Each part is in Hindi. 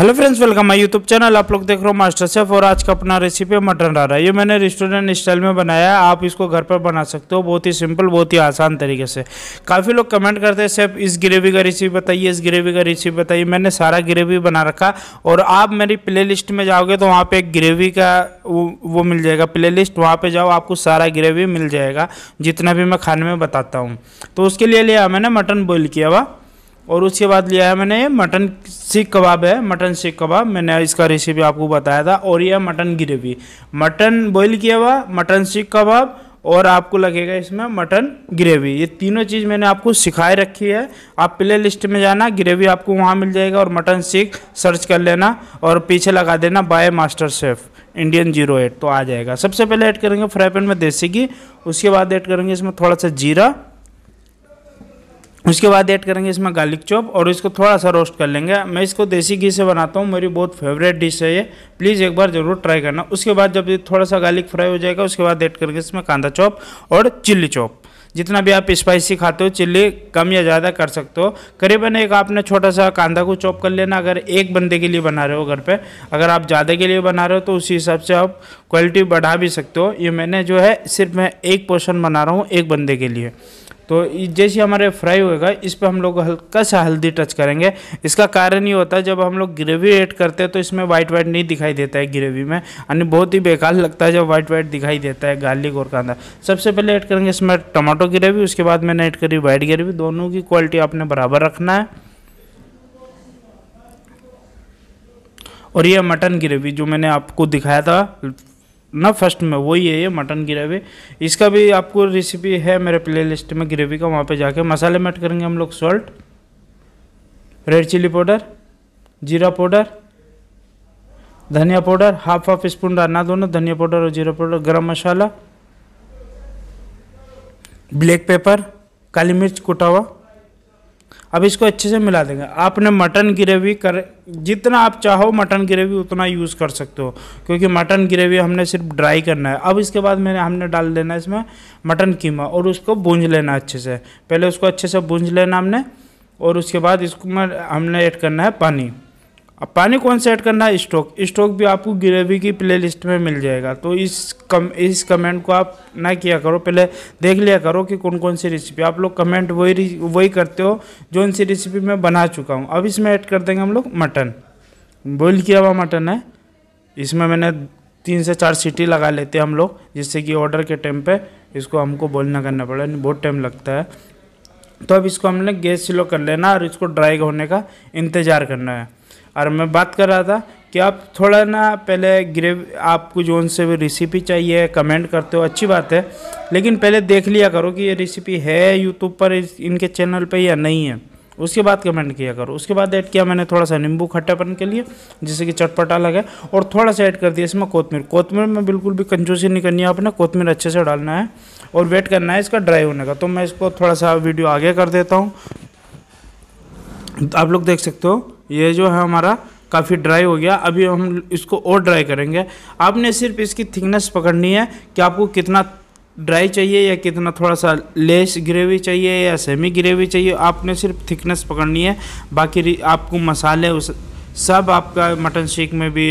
hello friends welcome my YouTube channel आप लोग देख रहे हो मास्टर शेफ और आज का अपना रेसिपी है मटन है ये मैंने रेस्टोरेंट स्टाइल में बनाया है आप इसको घर पर बना सकते हो बहुत ही सिंपल बहुत ही आसान तरीके से काफ़ी लोग कमेंट करते हैं शेफ इस ग्रेवी का रेसिपी बताइए इस ग्रेवी का रेसिपी बताइए मैंने सारा ग्रेवी बना रखा और आप मेरी प्ले लिस्ट में जाओगे तो वहाँ पर एक ग्रेवी का वो मिल जाएगा प्ले लिस्ट वहाँ पर जाओ आपको सारा ग्रेवी मिल जाएगा जितना भी मैं खाने में बताता हूँ तो उसके लिए लिया मैंने मटन बॉयल किया हुआ और उसके बाद लिया है मैंने मटन सीख कबाब है मटन सीख कबाब मैंने इसका रेसिपी आपको बताया था और यह मटन ग्रेवी मटन बॉईल किया हुआ मटन सीख कबाब और आपको लगेगा इसमें मटन ग्रेवी ये तीनों चीज़ मैंने आपको सिखाए रखी है आप प्ले लिस्ट में जाना ग्रेवी आपको वहाँ मिल जाएगा और मटन सीख सर्च कर लेना और पीछे लगा देना by master chef Indian zero eight तो आ जाएगा सबसे पहले ऐड करेंगे फ्राई पैन में देसी घी उसके बाद ऐड करेंगे इसमें थोड़ा सा जीरा उसके बाद ऐड करेंगे इसमें गार्लिक चॉप और इसको थोड़ा सा रोस्ट कर लेंगे मैं इसको देसी घी से बनाता हूँ मेरी बहुत फेवरेट डिश है ये प्लीज़ एक बार ज़रूर ट्राई करना उसके बाद जब थोड़ा सा गार्लिक फ्राई हो जाएगा उसके बाद ऐड करेंगे इसमें कांदा चॉप और चिल्ली चॉप जितना भी आप स्पाइसी खाते हो चिल्ली कम या ज़्यादा कर सकते हो करीबन एक आपने छोटा सा कांदा को चॉप कर लेना अगर एक बंदे के लिए बना रहे हो घर पे अगर आप ज़्यादा के लिए बना रहे हो तो उसी हिसाब से आप क्वालिटी बढ़ा भी सकते हो ये मैंने जो है सिर्फ मैं एक पोर्शन बना रहा हूँ एक बंदे के लिए तो जैसे हमारे फ्राई होएगा इस पर हम लोग हल्का सा हल्दी टच करेंगे इसका कारण ये होता है जब हम लोग ग्रेवी ऐड करते हैं तो इसमें वाइट वाइट नहीं दिखाई देता है ग्रेवी में यानी बहुत ही बेकार लगता है जब वाइट वाइट दिखाई देता है गार्लिक और कांदा सबसे पहले ऐड करेंगे इसमें टमाटो ग्रेवी उसके बाद मैंने ऐड करी वाइट ग्रेवी दोनों की क्वालिटी आपने बराबर रखना है और ये मटन ग्रेवी जो मैंने आपको दिखाया था ना फर्स्ट में वही है ये मटन ग्रेवी इसका भी आपको रेसिपी है मेरे प्ले लिस्ट में ग्रेवी का वहाँ पे जाके मसाले में ऐड करेंगे हम लोग सॉल्ट रेड चिली पाउडर जीरा पाउडर धनिया पाउडर हाफ हाफ स्पून डालना दोनों धनिया पाउडर और जीरा पाउडर गरम मसाला ब्लैक पेपर काली मिर्च कुटा हुआ अब इसको अच्छे से मिला देंगे आपने मटन ग्रेवी कर जितना आप चाहो मटन ग्रेवी उतना यूज़ कर सकते हो क्योंकि मटन ग्रेवी हमने सिर्फ ड्राई करना है अब इसके बाद मैंने हमने डाल देना है इसमें मटन कीमा और उसको भूंज लेना अच्छे से पहले उसको अच्छे से भूंज लेना हमने और उसके बाद इसको हमने ऐड करना है पानी अब पानी कौन सा ऐड करना है स्टॉक स्टॉक भी आपको ग्रेवी की प्ले लिस्ट में मिल जाएगा तो इस कम इस कमेंट को आप ना किया करो पहले देख लिया करो कि कौन कौन सी रेसिपी आप लोग कमेंट वही वही करते हो जो सी रेसिपी मैं बना चुका हूँ अब इसमें ऐड कर देंगे हम लोग मटन बॉइल किया हुआ मटन है इसमें मैंने तीन से चार सीटी लगा लेते हैं हम लोग जिससे कि ऑर्डर के टाइम पर इसको हमको बॉइल ना करना पड़े बहुत टाइम लगता है तो अब इसको हमने गैस स्लो कर लेना और इसको ड्राई होने का इंतज़ार करना है और मैं बात कर रहा था कि आप थोड़ा ना पहले ग्रेव आपको जोन से रेसिपी चाहिए कमेंट करते हो अच्छी बात है लेकिन पहले देख लिया करो कि ये रेसिपी है यूट्यूब पर इनके चैनल पे या नहीं है उसके बाद कमेंट किया करो उसके बाद ऐड किया मैंने थोड़ा सा नींबू खट्टापन के लिए जिससे कि चटपटा लगा और थोड़ा सा ऐड कर दिया इसमें कोतमीर कोतमीर में बिल्कुल भी कंजूसी नहीं करनी है आपने कोतमीर अच्छे से डालना है और वेट करना है इसका ड्राई होने का तो मैं इसको थोड़ा सा वीडियो आगे कर देता हूँ आप लोग देख सकते हो ये जो है हमारा काफ़ी ड्राई हो गया अभी हम इसको और ड्राई करेंगे आपने सिर्फ इसकी थिकनेस पकड़नी है कि आपको कितना ड्राई चाहिए या कितना थोड़ा सा लेस ग्रेवी चाहिए या सेमी ग्रेवी चाहिए आपने सिर्फ थिकनेस पकड़नी है बाकी आपको मसाले उस सब आपका मटन शेक में भी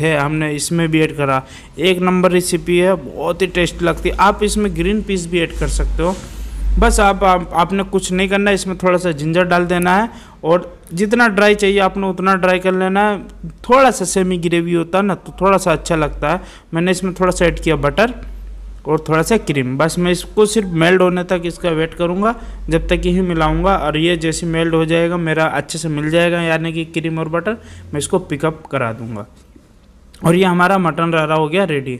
थे हमने इसमें भी ऐड करा एक नंबर रेसिपी है बहुत ही टेस्ट लगती है आप इसमें ग्रीन पीस भी ऐड कर सकते हो बस आप, आप आपने कुछ नहीं करना है इसमें थोड़ा सा जिंजर डाल देना है और जितना ड्राई चाहिए आपने उतना ड्राई कर लेना है थोड़ा सा सेमी ग्रेवी होता है ना तो थोड़ा सा अच्छा लगता है मैंने इसमें थोड़ा सा ऐड किया बटर और थोड़ा सा क्रीम बस मैं इसको सिर्फ मेल्ट होने तक इसका वेट करूँगा जब तक यही मिलाऊँगा और ये जैसे मेल्ट हो जाएगा मेरा अच्छे से मिल जाएगा यानी कि क्रीम और बटर मैं इसको पिकअप करा दूँगा और ये हमारा मटन रारा हो गया रेडी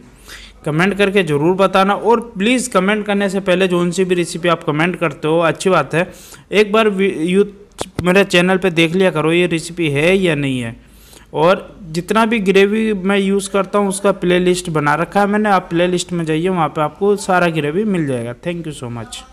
कमेंट करके ज़रूर बताना और प्लीज़ कमेंट करने से पहले जो उनसी भी रेसिपी आप कमेंट करते हो अच्छी बात है एक बार यू मेरे चैनल पे देख लिया करो ये रेसिपी है या नहीं है और जितना भी ग्रेवी मैं यूज़ करता हूँ उसका प्ले लिस्ट बना रखा है मैंने आप प्ले लिस्ट में जाइए वहाँ पर आपको सारा ग्रेवी मिल जाएगा थैंक यू सो मच